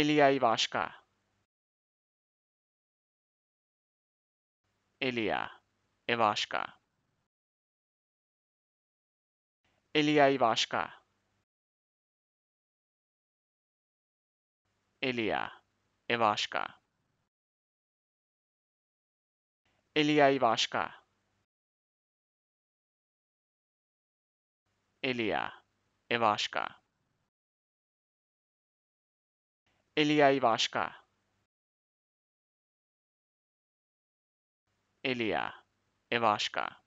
Elia Ivaška. E Elia Ivaška. E Elia Ivaška. E Elia Ivaška. Elia Ivaška. Elia Ivaška. Elija Ivaška. Elija Ivaška. E